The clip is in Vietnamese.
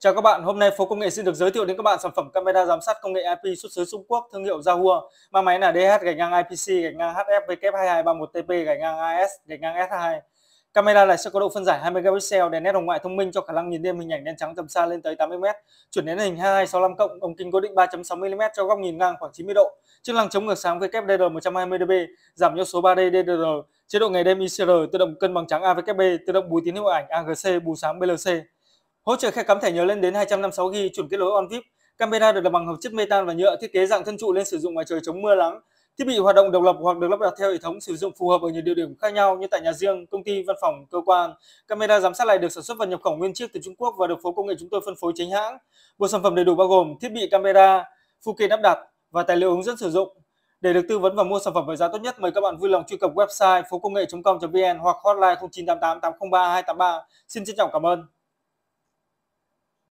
Chào các bạn, hôm nay Phố Công nghệ xin được giới thiệu đến các bạn sản phẩm camera giám sát công nghệ IP xuất xứ Trung Quốc thương hiệu Yahua. Mã máy là DH gạch ngang IPC gạch ngang HFW2231TP gạch ngang AS gạch ngang S2. Camera này sẽ có độ phân giải 20 megapixel, đèn nét hồng ngoại thông minh cho khả năng nhìn đêm hình ảnh đen trắng tầm xa lên tới 80m, chuẩn đến hình 265 cộng, ống kính cố định 3.6 mm cho góc nhìn ngang khoảng 90 độ, chức năng chống ngược sáng WDR 120dB, giảm nhiễu số 3D DDR, chế độ ngày đêm ICR, tự động cân bằng trắng AVKB, tự động bù tín hiệu ảnh AGC, bù sáng BLC. Hỗ trợ khe cắm thẻ nhớ lên đến 256GB, chuẩn kết nối on vip. Camera được làm bằng hợp chất metan và nhựa, thiết kế dạng thân trụ lên sử dụng ngoài trời chống mưa nắng. Thiết bị hoạt động độc lập hoặc được lắp đặt theo hệ thống sử dụng phù hợp ở nhiều địa điểm khác nhau như tại nhà riêng, công ty, văn phòng, cơ quan. Camera giám sát này được sản xuất và nhập khẩu nguyên chiếc từ Trung Quốc và được phố công nghệ chúng tôi phân phối chính hãng. Bộ sản phẩm đầy đủ bao gồm thiết bị camera, phụ kiện lắp đặt và tài liệu hướng dẫn sử dụng. Để được tư vấn và mua sản phẩm với giá tốt nhất, mời các bạn vui lòng truy cập website phố công nghệ.com.vn hoặc hotline 0988 803 283. Xin trân trọng cảm ơn.